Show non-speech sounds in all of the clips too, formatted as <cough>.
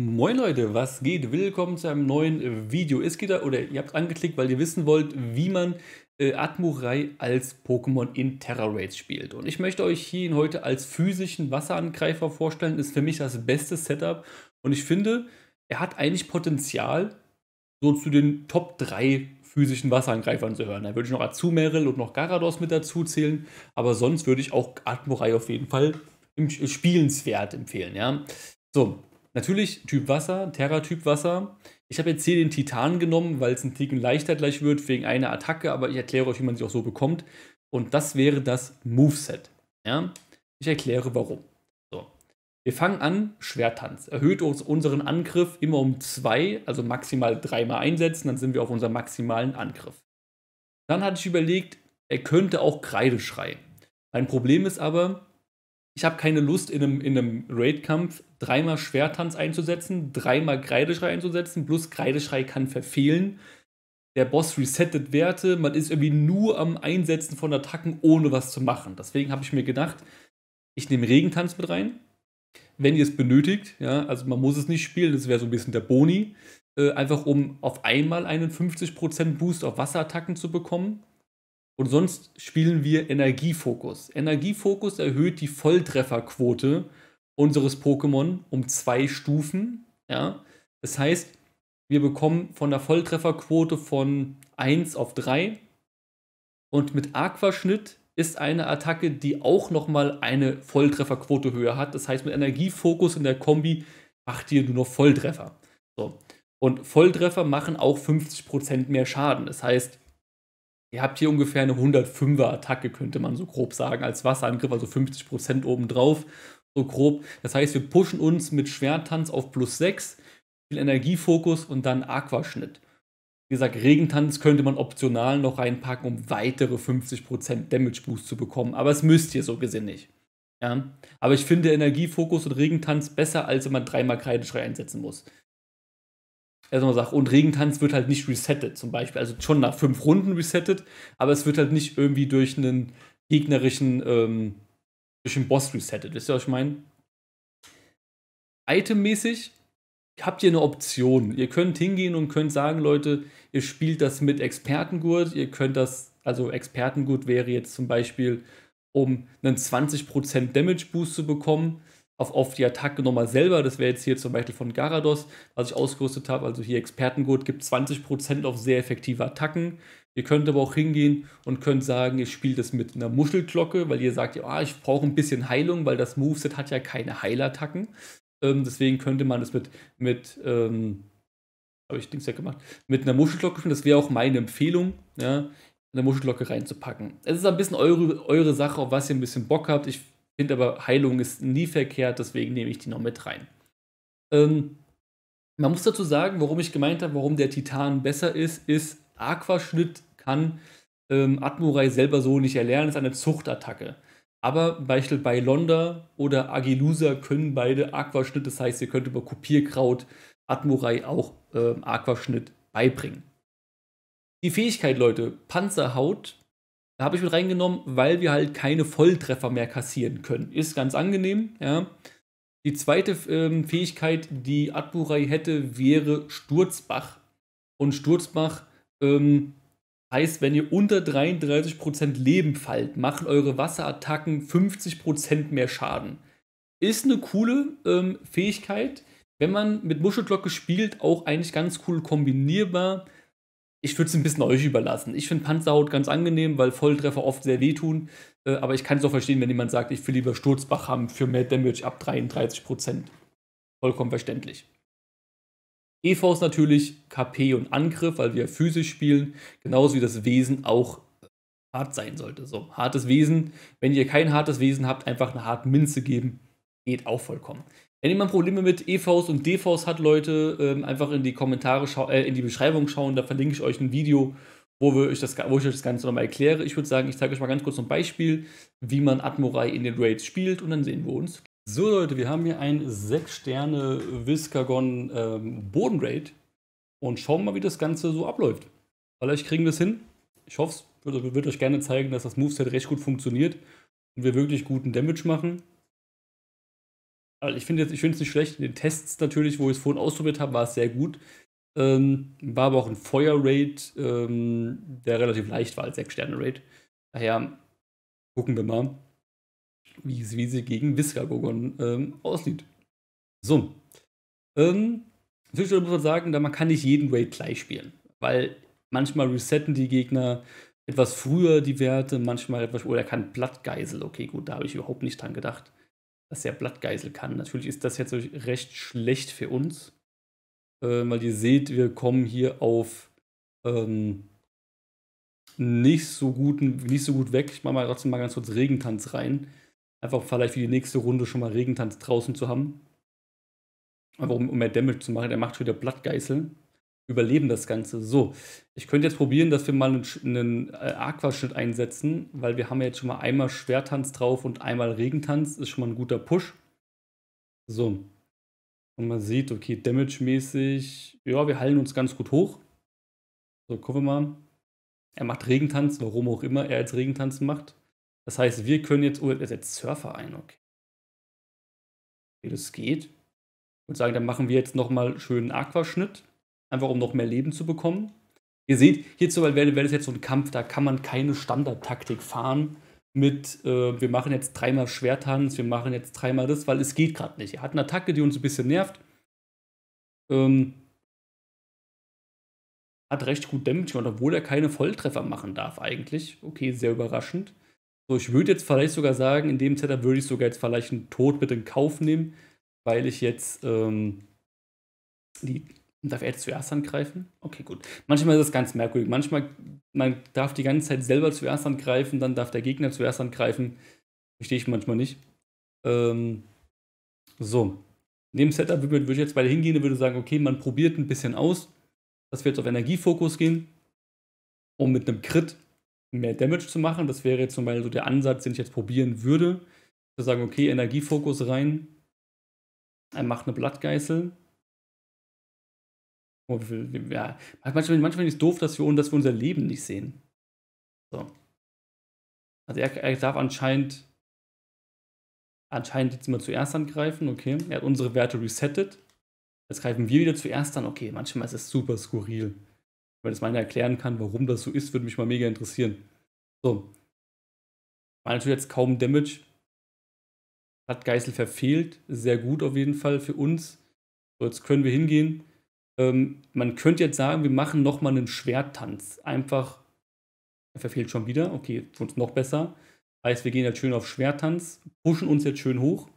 Moin Leute, was geht? Willkommen zu einem neuen äh, Video. Es geht da, oder ihr habt angeklickt, weil ihr wissen wollt, wie man äh, Atmurai als Pokémon in Terra Raids spielt. Und ich möchte euch hier heute als physischen Wasserangreifer vorstellen. Ist für mich das beste Setup. Und ich finde, er hat eigentlich Potenzial, so zu den Top 3 physischen Wasserangreifern zu hören. Da würde ich noch Azumeril und noch Garados mit dazu zählen. Aber sonst würde ich auch Atmurai auf jeden Fall im, äh, spielenswert empfehlen. Ja? So, Natürlich Typ Wasser, Terra-Typ Wasser. Ich habe jetzt hier den Titan genommen, weil es ein Ticken leichter gleich wird wegen einer Attacke, aber ich erkläre euch, wie man sie auch so bekommt. Und das wäre das Moveset. Ja? Ich erkläre warum. So. Wir fangen an, Schwertanz. Erhöht uns unseren Angriff immer um 2, also maximal dreimal einsetzen, dann sind wir auf unserem maximalen Angriff. Dann hatte ich überlegt, er könnte auch Kreide schreien. Mein Problem ist aber, ich habe keine Lust, in einem, in einem Raid-Kampf dreimal Schwertanz einzusetzen, dreimal Kreideschrei einzusetzen, plus Kreideschrei kann verfehlen. Der Boss resettet Werte, man ist irgendwie nur am Einsetzen von Attacken, ohne was zu machen. Deswegen habe ich mir gedacht, ich nehme Regentanz mit rein, wenn ihr es benötigt. Ja, also man muss es nicht spielen, das wäre so ein bisschen der Boni. Äh, einfach um auf einmal einen 50% Boost auf Wasserattacken zu bekommen und sonst spielen wir Energiefokus. Energiefokus erhöht die Volltrefferquote unseres Pokémon um zwei Stufen. Ja? Das heißt, wir bekommen von der Volltrefferquote von 1 auf 3. Und mit Aquaschnitt ist eine Attacke, die auch nochmal eine Volltrefferquote höher hat. Das heißt, mit Energiefokus in der Kombi macht ihr nur noch Volltreffer. So. Und Volltreffer machen auch 50% mehr Schaden. Das heißt, ihr habt hier ungefähr eine 105er Attacke, könnte man so grob sagen, als Wasserangriff, also 50% obendrauf, so grob. Das heißt, wir pushen uns mit Schwertanz auf plus 6, viel Energiefokus und dann Aquaschnitt. Wie gesagt, Regentanz könnte man optional noch reinpacken, um weitere 50% Damage Boost zu bekommen, aber es müsst ihr so gesehen nicht. Ja? Aber ich finde Energiefokus und Regentanz besser, als wenn man dreimal Kreideschrei einsetzen muss erstmal sage, und Regentanz wird halt nicht resettet, zum Beispiel. Also schon nach fünf Runden resettet, aber es wird halt nicht irgendwie durch einen gegnerischen, ähm, durch einen Boss resettet. Wisst ihr, was ich meine? Itemmäßig habt ihr eine Option. Ihr könnt hingehen und könnt sagen, Leute, ihr spielt das mit Expertengurt, ihr könnt das, also Expertengurt wäre jetzt zum Beispiel, um einen 20% Damage Boost zu bekommen, auf, auf die Attacke nochmal selber. Das wäre jetzt hier zum Beispiel von Garados, was ich ausgerüstet habe. Also hier Expertengurt gibt 20% auf sehr effektive Attacken. Ihr könnt aber auch hingehen und könnt sagen, ihr spielt es mit einer Muschelglocke, weil ihr sagt, ah, ich brauche ein bisschen Heilung, weil das Moveset hat ja keine Heilattacken. Ähm, deswegen könnte man es mit, mit ähm, habe ich Dings ja gemacht, mit einer Muschelglocke spielen. Das wäre auch meine Empfehlung. Ja eine Muschelglocke reinzupacken. Es ist ein bisschen eure, eure Sache, auf was ihr ein bisschen Bock habt. Ich finde aber Heilung ist nie verkehrt, deswegen nehme ich die noch mit rein. Ähm, man muss dazu sagen, warum ich gemeint habe, warum der Titan besser ist, ist Aquaschnitt kann ähm, Admurai selber so nicht erlernen, ist eine Zuchtattacke. Aber zum Beispiel bei Londa oder Agilusa können beide Aquaschnitt, das heißt, ihr könnt über Kopierkraut Atmurai auch ähm, Aquaschnitt beibringen. Die Fähigkeit, Leute, Panzerhaut da habe ich mit reingenommen, weil wir halt keine Volltreffer mehr kassieren können. Ist ganz angenehm, ja. Die zweite ähm, Fähigkeit, die Adburai hätte, wäre Sturzbach. Und Sturzbach ähm, heißt, wenn ihr unter 33% Leben fallt, machen eure Wasserattacken 50% mehr Schaden. Ist eine coole ähm, Fähigkeit. Wenn man mit Muschelglocke spielt, auch eigentlich ganz cool kombinierbar ich würde es ein bisschen euch überlassen. Ich finde Panzerhaut ganz angenehm, weil Volltreffer oft sehr wehtun. Äh, aber ich kann es auch verstehen, wenn jemand sagt, ich will lieber Sturzbach haben für mehr Damage ab 33%. Vollkommen verständlich. EVs natürlich KP und Angriff, weil wir physisch spielen. Genauso wie das Wesen auch hart sein sollte. So, hartes Wesen. Wenn ihr kein hartes Wesen habt, einfach eine harte Minze geben. Geht auch vollkommen. Wenn jemand Probleme mit EVs und DVs hat, Leute, ähm, einfach in die Kommentare äh, in die Beschreibung schauen, da verlinke ich euch ein Video, wo, wir euch das, wo ich euch das Ganze nochmal erkläre. Ich würde sagen, ich zeige euch mal ganz kurz ein Beispiel, wie man Atmorai in den Raids spielt und dann sehen wir uns. So Leute, wir haben hier ein 6 Sterne Viscagon ähm, Boden Raid und schauen mal, wie das Ganze so abläuft. Vielleicht kriegen wir es hin. Ich hoffe es. Ich würde euch gerne zeigen, dass das Moveset recht gut funktioniert und wir wirklich guten Damage machen also ich finde jetzt, ich es nicht schlecht. In den Tests natürlich, wo ich es vorhin ausprobiert habe, war es sehr gut. Ähm, war aber auch ein Feuer-Raid, ähm, der relativ leicht war als 6-Sterne-Raid. Daher gucken wir mal, wie, wie sie gegen Viscagogon ähm, aussieht. So. Ähm, natürlich muss man sagen, da man kann nicht jeden Raid gleich spielen. Weil manchmal resetten die Gegner etwas früher die Werte, manchmal etwas, oder kann Blattgeisel, okay, gut, da habe ich überhaupt nicht dran gedacht dass er Blattgeisel kann. Natürlich ist das jetzt recht schlecht für uns, äh, weil ihr seht, wir kommen hier auf ähm, nicht, so guten, nicht so gut weg. Ich mache mal trotzdem mal ganz kurz Regentanz rein. Einfach vielleicht für die nächste Runde schon mal Regentanz draußen zu haben. Einfach um, um mehr Damage zu machen. Der macht schon wieder Blattgeißel überleben das Ganze. So, ich könnte jetzt probieren, dass wir mal einen, einen äh, Aquaschnitt einsetzen, weil wir haben ja jetzt schon mal einmal Schwertanz drauf und einmal Regentanz. Ist schon mal ein guter Push. So. Und man sieht, okay, Damage-mäßig, ja, wir heilen uns ganz gut hoch. So, gucken wir mal. Er macht Regentanz, warum auch immer er jetzt Regentanz macht. Das heißt, wir können jetzt, oh, er setzt Surfer ein, okay. okay das geht. Ich würde sagen, dann machen wir jetzt nochmal schönen Aquaschnitt einfach um noch mehr Leben zu bekommen. Ihr seht, hierzu wäre, wäre das jetzt so ein Kampf, da kann man keine Standardtaktik fahren mit, äh, wir machen jetzt dreimal Schwertanz, wir machen jetzt dreimal das, weil es geht gerade nicht. Er hat eine Attacke, die uns ein bisschen nervt. Ähm, hat recht gut Damage gemacht, obwohl er keine Volltreffer machen darf eigentlich. Okay, sehr überraschend. So, ich würde jetzt vielleicht sogar sagen, in dem Setup würde ich sogar jetzt vielleicht einen Tod mit in Kauf nehmen, weil ich jetzt ähm, die Darf er zuerst angreifen? Okay, gut. Manchmal ist das ganz merkwürdig. Manchmal, man darf die ganze Zeit selber zuerst angreifen, dann darf der Gegner zuerst angreifen. Verstehe ich manchmal nicht. Ähm, so. Neben Setup würde ich jetzt beide hingehen und würde sagen, okay, man probiert ein bisschen aus, dass wir jetzt auf Energiefokus gehen, um mit einem Crit mehr Damage zu machen. Das wäre jetzt zum Beispiel so der Ansatz, den ich jetzt probieren würde. Zu sagen, okay, Energiefokus rein. Er macht eine Blattgeißel Oh, ja, manchmal, manchmal ist es doof, dass wir, dass wir unser Leben nicht sehen. So. Also er, er darf anscheinend anscheinend jetzt immer zuerst angreifen, okay. Er hat unsere Werte resettet. Jetzt greifen wir wieder zuerst an, okay. Manchmal ist es super skurril. Wenn das meiner erklären kann, warum das so ist, würde mich mal mega interessieren. So. War natürlich jetzt kaum Damage. Hat Geißel verfehlt. Sehr gut auf jeden Fall für uns. So, jetzt können wir hingehen. Ähm, man könnte jetzt sagen, wir machen nochmal einen Schwerttanz. Einfach, er verfehlt schon wieder, okay, tut noch besser. Heißt, wir gehen jetzt schön auf Schwerttanz, pushen uns jetzt schön hoch.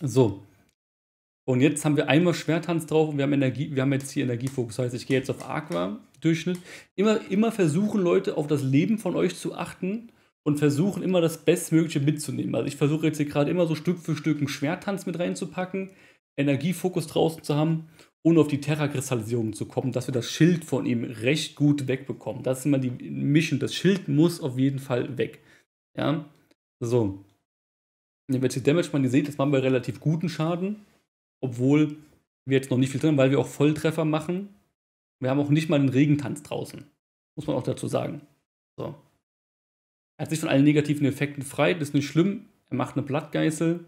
So. Und jetzt haben wir einmal Schwertanz drauf und wir haben Energie, wir haben jetzt hier Energiefokus. Das heißt, ich gehe jetzt auf Aqua-Durchschnitt. Immer, immer versuchen, Leute, auf das Leben von euch zu achten und versuchen immer das Bestmögliche mitzunehmen. Also ich versuche jetzt hier gerade immer so Stück für Stück einen Schwertanz mit reinzupacken, Energiefokus draußen zu haben, ohne auf die Terrakristallisierung zu kommen, dass wir das Schild von ihm recht gut wegbekommen. Das ist immer die Mission. Das Schild muss auf jeden Fall weg. Ja, so. Wenn wir jetzt Damage man die seht, das machen wir relativ guten Schaden, obwohl wir jetzt noch nicht viel drin, haben, weil wir auch Volltreffer machen. Wir haben auch nicht mal einen Regentanz draußen. Muss man auch dazu sagen. So. Er hat sich von allen negativen Effekten frei, das ist nicht schlimm. Er macht eine Blattgeißel,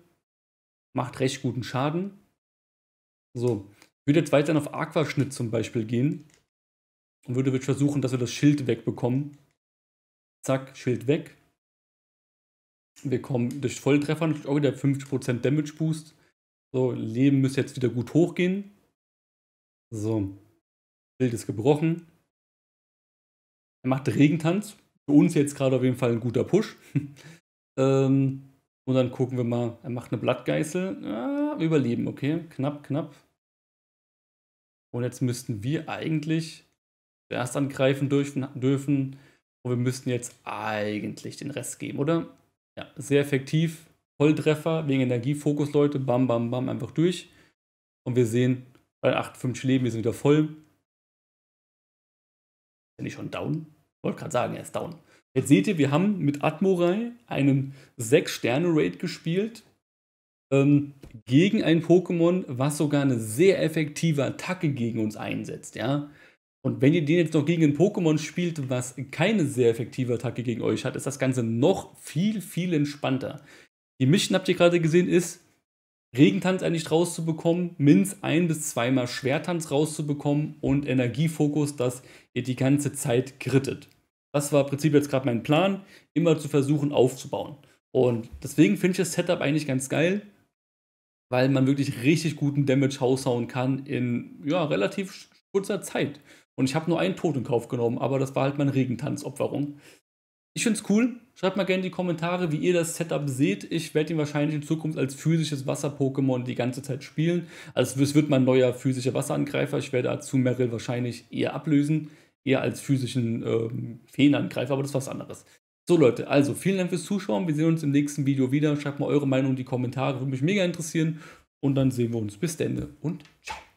macht recht guten Schaden. So, ich würde jetzt weiterhin auf Aquaschnitt zum Beispiel gehen und würde versuchen, dass wir das Schild wegbekommen. Zack, Schild weg. Wir kommen durch Volltreffer natürlich auch wieder 50% Damage Boost. So, Leben müsste jetzt wieder gut hochgehen. So, Schild ist gebrochen. Er macht Regentanz. Für uns jetzt gerade auf jeden Fall ein guter Push. <laughs> ähm, und dann gucken wir mal. Er macht eine Blattgeißel. Ah, überleben, okay. Knapp, knapp. Und jetzt müssten wir eigentlich erst angreifen dürfen, Und wir müssten jetzt eigentlich den Rest geben, oder? Ja, sehr effektiv. Volltreffer wegen Energiefokus, Leute. Bam, bam, bam, einfach durch. Und wir sehen, bei 58 Leben, wir sind wieder voll. Bin ich schon down? Wollte gerade sagen, er ist down. Jetzt seht ihr, wir haben mit Atmorai einen 6-Sterne-Raid gespielt ähm, gegen ein Pokémon, was sogar eine sehr effektive Attacke gegen uns einsetzt, ja. Und wenn ihr den jetzt noch gegen ein Pokémon spielt, was keine sehr effektive Attacke gegen euch hat, ist das Ganze noch viel, viel entspannter. Die Mission, habt ihr gerade gesehen, ist, Regentanz eigentlich rauszubekommen, Minz ein- bis zweimal Schwertanz rauszubekommen und Energiefokus, dass ihr die ganze Zeit grittet was war im Prinzip jetzt gerade mein Plan, immer zu versuchen aufzubauen. Und deswegen finde ich das Setup eigentlich ganz geil, weil man wirklich richtig guten Damage haushauen kann in ja, relativ kurzer Zeit. Und ich habe nur einen Tod in Kauf genommen, aber das war halt mein Regentanzopferung. Ich finde es cool. Schreibt mal gerne in die Kommentare, wie ihr das Setup seht. Ich werde ihn wahrscheinlich in Zukunft als physisches Wasser-Pokémon die ganze Zeit spielen. Also es wird mein neuer physischer Wasserangreifer. Ich werde dazu Merrill wahrscheinlich eher ablösen eher als physischen ähm, Feenangreifer, aber das ist was anderes. So Leute, also vielen Dank fürs Zuschauen. Wir sehen uns im nächsten Video wieder. Schreibt mal eure Meinung in die Kommentare, würde mich mega interessieren. Und dann sehen wir uns. Bis dann und ciao.